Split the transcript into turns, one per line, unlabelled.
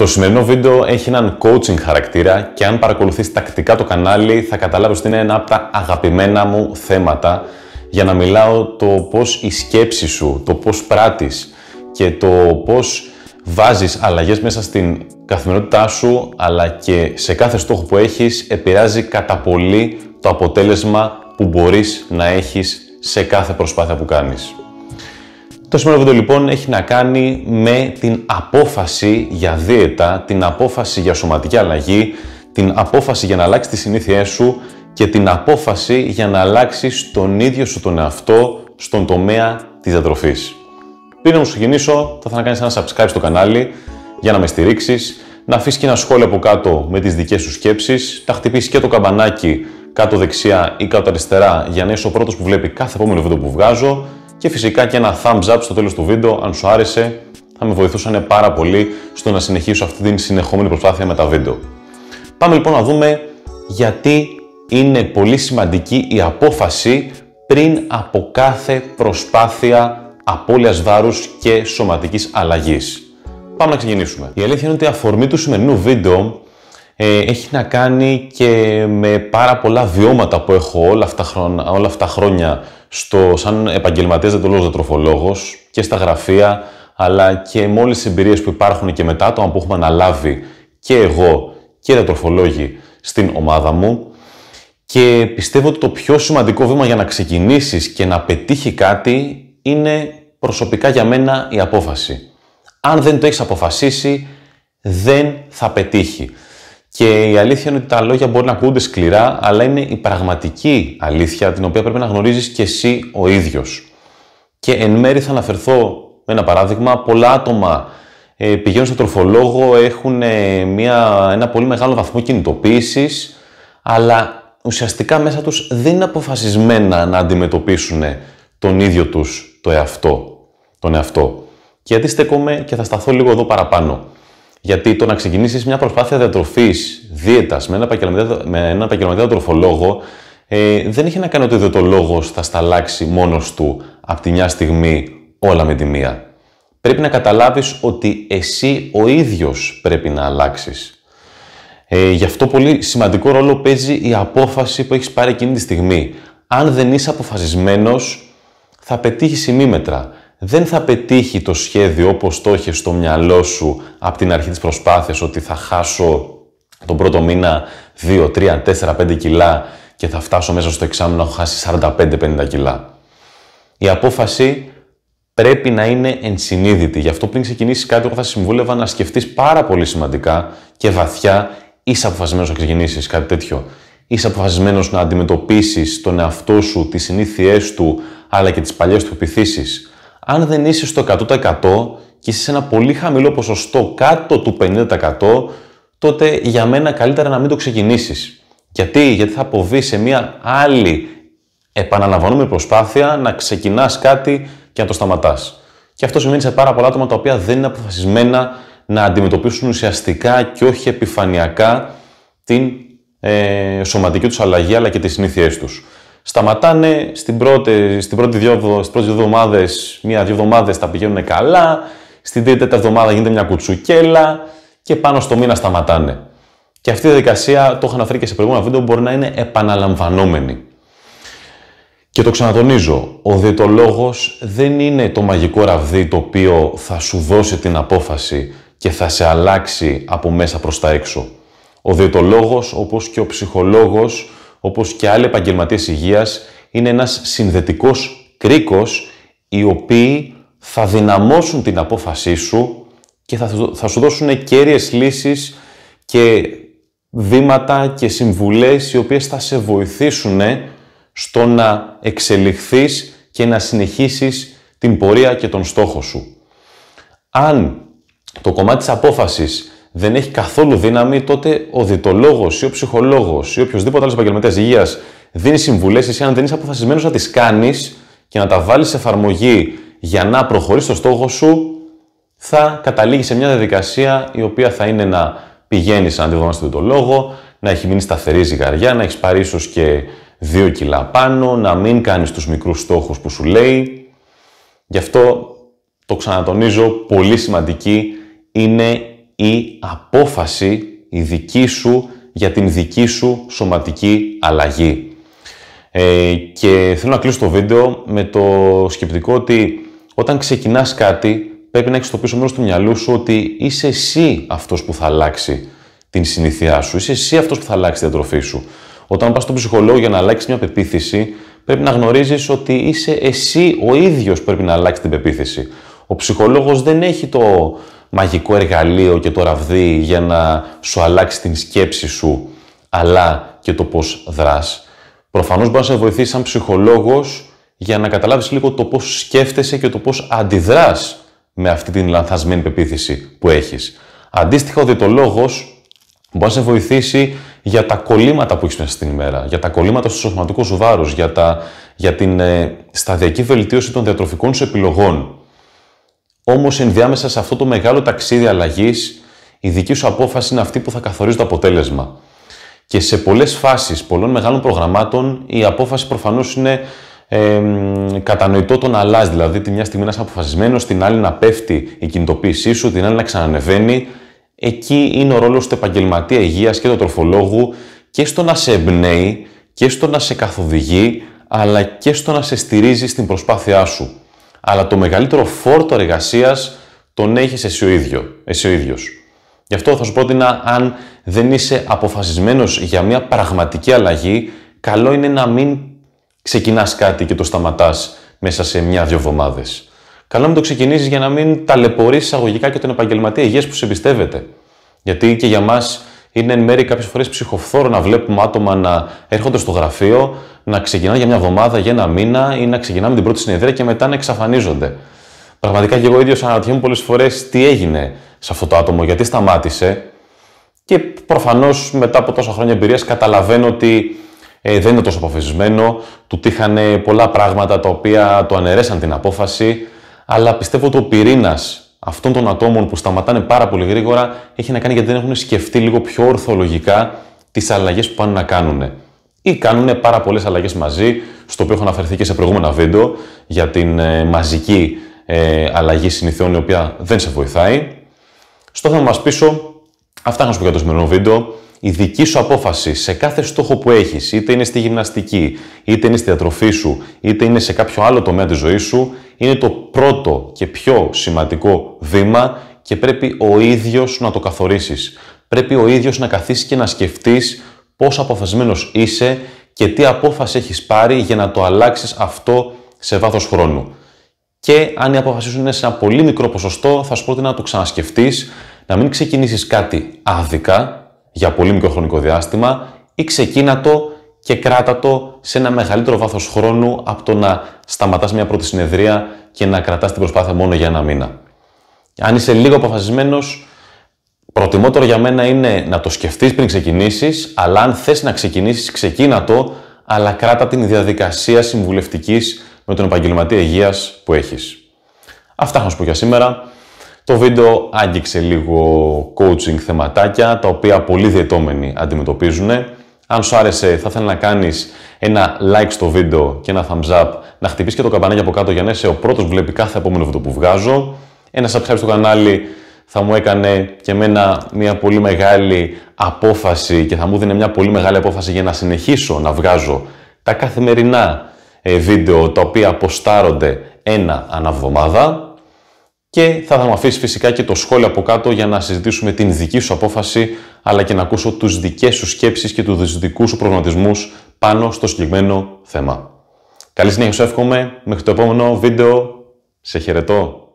Το σημερινό βίντεο έχει έναν coaching χαρακτήρα και αν παρακολουθείς τακτικά το κανάλι θα καταλάβεις ότι είναι ένα από τα αγαπημένα μου θέματα για να μιλάω το πώς η σκέψη σου, το πώς πράττεις και το πώς βάζεις αλλαγές μέσα στην καθημερινότητά σου αλλά και σε κάθε στόχο που έχεις επηρεάζει κατά πολύ το αποτέλεσμα που μπορείς να έχεις σε κάθε προσπάθεια που κάνεις. Το σημερινό βίντεο λοιπόν έχει να κάνει με την απόφαση για δίαιτα, την απόφαση για σωματική αλλαγή, την απόφαση για να αλλάξει τις συνήθειές σου και την απόφαση για να αλλάξει τον ίδιο σου τον εαυτό στον τομέα της διατροφής. Πριν όμως ξεκινήσω, θα ήθελα να κάνεις ένα subscribe στο κανάλι για να με στηρίξεις, να αφήσεις και ένα σχόλιο από κάτω με τις δικές σου σκέψεις, να χτυπήσεις και το καμπανάκι κάτω δεξιά ή κάτω αριστερά για να είσαι ο πρώτος που βλέπει κάθε επόμενο βίντεο που βγάζω και φυσικά και ένα thumbs up στο τέλος του βίντεο αν σου άρεσε θα με βοηθούσαν πάρα πολύ στο να συνεχίσω αυτή την συνεχόμενη προσπάθεια με τα βίντεο. Πάμε λοιπόν να δούμε γιατί είναι πολύ σημαντική η απόφαση πριν από κάθε προσπάθεια απώλειας βάρους και σωματικής αλλαγής. Πάμε να ξεκινήσουμε. Η αλήθεια είναι ότι η αφορμή του σημερινού βίντεο ε, έχει να κάνει και με πάρα πολλά βιώματα που έχω όλα αυτά, χρόνια, αυτά χρόνια στο, σαν επαγγελματίας δεντρολόγος δετροφολόγος και στα γραφεία, αλλά και με όλες τις εμπειρίες που υπάρχουν και μετά το που έχουμε αναλάβει και εγώ και δετροφολόγοι στην ομάδα μου. Και πιστεύω ότι το πιο σημαντικό βήμα για να ξεκινήσεις και να πετύχει κάτι είναι προσωπικά για μένα η απόφαση. Αν δεν το έχεις αποφασίσει, δεν θα πετύχει. Και η αλήθεια είναι ότι τα λόγια μπορεί να ακούγονται σκληρά, αλλά είναι η πραγματική αλήθεια την οποία πρέπει να γνωρίζεις και εσύ ο ίδιος. Και εν μέρη θα αναφερθώ με ένα παράδειγμα, πολλά άτομα ε, πηγαίνουν στον τροφολόγο, έχουν ε, μια, ένα πολύ μεγάλο βαθμό κινητοποίησης, αλλά ουσιαστικά μέσα τους δεν είναι αποφασισμένα να αντιμετωπίσουν τον ίδιο τους το εαυτό. εαυτό. Και γιατί στέκομαι και θα σταθώ λίγο εδώ παραπάνω. Γιατί το να ξεκινήσεις μια προσπάθεια διατροφής, δίαιτας με έναν επαγγελματία τροφολόγο, ε, δεν έχει να κάνει ότι ο λόγος θα σταλάξει μόνος του από τη μια στιγμή όλα με τη μία. Πρέπει να καταλάβεις ότι εσύ ο ίδιος πρέπει να αλλάξεις. Ε, γι' αυτό πολύ σημαντικό ρόλο παίζει η απόφαση που έχεις πάρει εκείνη τη στιγμή. Αν δεν είσαι αποφασισμένος, θα πετύχεις ημίμετρα δεν θα πετύχει το σχέδιο όπως το έχεις στο μυαλό σου από την αρχή της προσπάθειας ότι θα χάσω τον πρώτο μήνα 2, 3, 4, 5 κιλά και θα φτάσω μέσα στο εξάμεινο να έχω χάσει 45-50 κιλά. Η απόφαση πρέπει να είναι ενσυνείδητη. Γι' αυτό πριν ξεκινήσεις κάτι, εγώ θα συμβούλευα να σκεφτείς πάρα πολύ σημαντικά και βαθιά, είσαι αποφασισμένος να ξεκινήσεις κάτι τέτοιο. Είσαι αποφασισμένος να αντιμετωπίσεις τον εαυτό σου, τις συνήθειές του, αλλά και τις παλιές του επιθύσεις αν δεν είσαι στο 100% και είσαι σε ένα πολύ χαμηλό ποσοστό κάτω του 50%, τότε για μένα καλύτερα να μην το ξεκινήσεις. Γιατί, Γιατί θα αποβεί σε μια άλλη επαναλαμβανόμενη προσπάθεια να ξεκινάς κάτι και να το σταματάς. Και αυτό σημαίνει σε πάρα πολλά άτομα τα οποία δεν είναι αποφασισμένα να αντιμετωπίσουν ουσιαστικά και όχι επιφανειακά την ε, σωματική τους αλλαγή αλλά και τις συνήθειές τους σταματάνε στην πρώτη, στην πρώτη δύο, στις πρώτες δύο εβδομάδες, μία-δύο εβδομάδες τα πηγαίνουν καλά, στην τρίτη τέταρτη εβδομάδα γίνεται μια κουτσουκέλα και πάνω στο μήνα σταματάνε. Και αυτή η διαδικασία, το είχα αναφέρει και σε προηγούμενα βίντεο, μπορεί να είναι επαναλαμβανόμενη. Και το ξανατονίζω, ο διαιτολόγος δεν είναι το μαγικό ραβδί το οποίο θα σου δώσει την απόφαση και θα σε αλλάξει από μέσα προς τα έξω. Ο διαιτολόγος, όπως και ο ψυχολόγος, Όπως και άλλοι επαγγελματίες υγείας, είναι ένας συνδετικός κρίκος οι οποίοι θα δυναμώσουν την απόφασή σου και θα, θα σου δώσουν κέρυες λύσεις και βήματα και συμβουλές οι οποίες θα σε βοηθήσουν στο να εξελιχθείς και να συνεχίσεις την πορεία και τον στόχο σου. Αν το κομμάτι της απόφασης δεν έχει καθόλου δύναμη, τότε ο διτολόγος ή ο ψυχολόγος ή οποιοδήποτε άλλος επαγγελματίας υγείας δίνει συμβουλές, εσύ αν δεν είσαι αποφασισμένος να τις κάνεις και να τα βάλεις σε εφαρμογή για να προχωρήσεις το στόχο σου, θα καταλήγεις σε μια διαδικασία η οποία θα είναι να πηγαίνεις σαν στο στον διτολόγο, να έχει μείνει σταθερή ζυγαριά, να έχεις πάρει ίσως και δύο κιλά πάνω, να μην κάνεις τους μικρούς στόχους που σου λέει. Γι' αυτό το ξανατονίζω, πολύ σημαντική είναι η απόφαση η δική σου για την δική σου σωματική αλλαγή. Ε, και θέλω να κλείσω το βίντεο με το σκεπτικό ότι όταν ξεκινάς κάτι πρέπει να έχεις το πίσω μέρος του μυαλού σου ότι είσαι εσύ αυτός που θα αλλάξει την συνήθειά σου, είσαι εσύ αυτός που θα αλλάξει την διατροφή σου. Όταν πας στον ψυχολόγο για να αλλάξεις μια πεποίθηση, πρέπει να γνωρίζεις ότι είσαι εσύ ο ίδιος που πρέπει να αλλάξει την πεποίθηση. Ο ψυχολόγος δεν έχει το, μαγικό εργαλείο και το ραβδί για να σου αλλάξει την σκέψη σου, αλλά και το πώς δράς. Προφανώς μπορεί να σε βοηθήσει σαν ψυχολόγος για να καταλάβεις λίγο το πώς σκέφτεσαι και το πώς αντιδράς με αυτή την λανθασμένη πεποίθηση που έχεις. Αντίστοιχα, ο διαιτολόγος μπορεί να σε βοηθήσει για τα κολλήματα που έχεις μέσα στην ημέρα, για τα κολλήματα στο σωματικό σου βάρος, για, τα, για την ε, σταδιακή βελτίωση των διατροφικών σου επιλογών. Όμως, ενδιάμεσα σε αυτό το μεγάλο ταξίδι αλλαγής, η δική σου απόφαση είναι αυτή που θα καθορίζει το αποτέλεσμα. Και σε πολλές φάσεις πολλών μεγάλων προγραμμάτων η απόφαση προφανώς είναι ε, κατανοητό το να αλλάζει. Δηλαδή, τη μια στιγμή να είσαι αποφασισμένος, την άλλη να πέφτει η κινητοποίησή σου, την άλλη να ξανανεβαίνει. Εκεί είναι ο ρόλος του επαγγελματία υγείας και του τροφολόγου και στο να σε εμπνέει και στο να σε καθοδηγεί, αλλά και στο να σε στηρίζει στην προσπάθειά σου αλλά το μεγαλύτερο φόρτο εργασίας τον έχεις εσύ ο, ίδιο, εσύ ο ίδιος. Γι' αυτό θα σου πρότεινα, αν δεν είσαι αποφασισμένος για μια πραγματική αλλαγή, καλό είναι να μην ξεκινάς κάτι και το σταματάς μέσα σε μια-δυο εβδομάδες. Καλό είναι να το ξεκινήσεις για να μην ταλαιπωρεί αγωγικά και τον επαγγελματία υγείας που σε εμπιστεύεται. Γιατί και για μας είναι εν μέρει κάποιες φορές ψυχοφθόρο να βλέπουμε άτομα να έρχονται στο γραφείο, να ξεκινάνε για μια εβδομάδα, για ένα μήνα ή να ξεκινάμε την πρώτη συνεδρία και μετά να εξαφανίζονται. Πραγματικά και εγώ ίδιος αναρωτιέμαι πολλές φορές τι έγινε σε αυτό το άτομο, γιατί σταμάτησε. Και προφανώς μετά από τόσα χρόνια εμπειρίας καταλαβαίνω ότι ε, δεν είναι τόσο αποφασισμένο, του τύχανε πολλά πράγματα τα οποία του αναιρέσαν την απόφαση, αλλά πιστεύω ότι ο πυρήνας αυτών των ατόμων που σταματάνε πάρα πολύ γρήγορα έχει να κάνει γιατί δεν έχουν σκεφτεί λίγο πιο ορθολογικά τις αλλαγές που πάνε να κάνουν. Ή κάνουν πάρα πολλές αλλαγές μαζί, στο οποίο έχω αναφερθεί και σε προηγούμενα βίντεο για την ε, μαζική ε, αλλαγή συνηθιών η οποία δεν σε βοηθάει. Στο θέμα μας πίσω, αυτά να σου πω για το σημερινό βίντεο η δική σου απόφαση σε κάθε στόχο που έχεις, είτε είναι στη γυμναστική, είτε είναι στη διατροφή σου, είτε είναι σε κάποιο άλλο τομέα της ζωής σου, είναι το πρώτο και πιο σημαντικό βήμα και πρέπει ο ίδιος να το καθορίσεις. Πρέπει ο ίδιος να καθίσεις και να σκεφτείς πώς αποφασμένος είσαι και τι απόφαση έχεις πάρει για να το αλλάξεις αυτό σε βάθος χρόνου. Και αν η απόφασή σου είναι σε ένα πολύ μικρό ποσοστό, θα σου πρότεινα να το ξανασκεφτείς, να μην ξεκινήσεις κάτι άδικα, για πολύ μικρό χρονικό διάστημα ή ξεκίνα το και κράτα το σε ένα μεγαλύτερο βάθος χρόνου από το να σταματάς μια πρώτη συνεδρία και να κρατάς την προσπάθεια μόνο για ένα μήνα. Αν είσαι λίγο αποφασισμένος, προτιμότερο για μένα είναι να το σκεφτείς πριν ξεκινήσεις, αλλά αν θες να ξεκινήσεις, ξεκίνα το, αλλά κράτα την διαδικασία συμβουλευτικής με τον επαγγελματία υγείας που έχεις. Αυτά έχω πω για σήμερα. Το βίντεο άγγιξε λίγο coaching θεματάκια, τα οποία πολλοί διαιτώμενοι αντιμετωπίζουν. Αν σου άρεσε, θα ήθελα να κάνεις ένα like στο βίντεο και ένα thumbs up, να χτυπήσεις και το καμπανάκι από κάτω για να είσαι ο πρώτος που βλέπει κάθε επόμενο βίντεο που βγάζω. Ένα subscribe στο κανάλι θα μου έκανε και εμένα μια πολύ μεγάλη απόφαση και θα μου δίνει μια πολύ μεγάλη απόφαση για να συνεχίσω να βγάζω τα καθημερινά ε, βίντεο τα οποία αποστάρονται ένα αναβδομάδα και θα, θα μου αφήσεις φυσικά και το σχόλιο από κάτω για να συζητήσουμε την δική σου απόφαση αλλά και να ακούσω τους δικές σου σκέψεις και τους δικούς σου προγραμματισμούς πάνω στο συγκεκριμένο θέμα. Καλή συνέχεια σου εύχομαι. Μέχρι το επόμενο βίντεο. Σε χαιρετώ.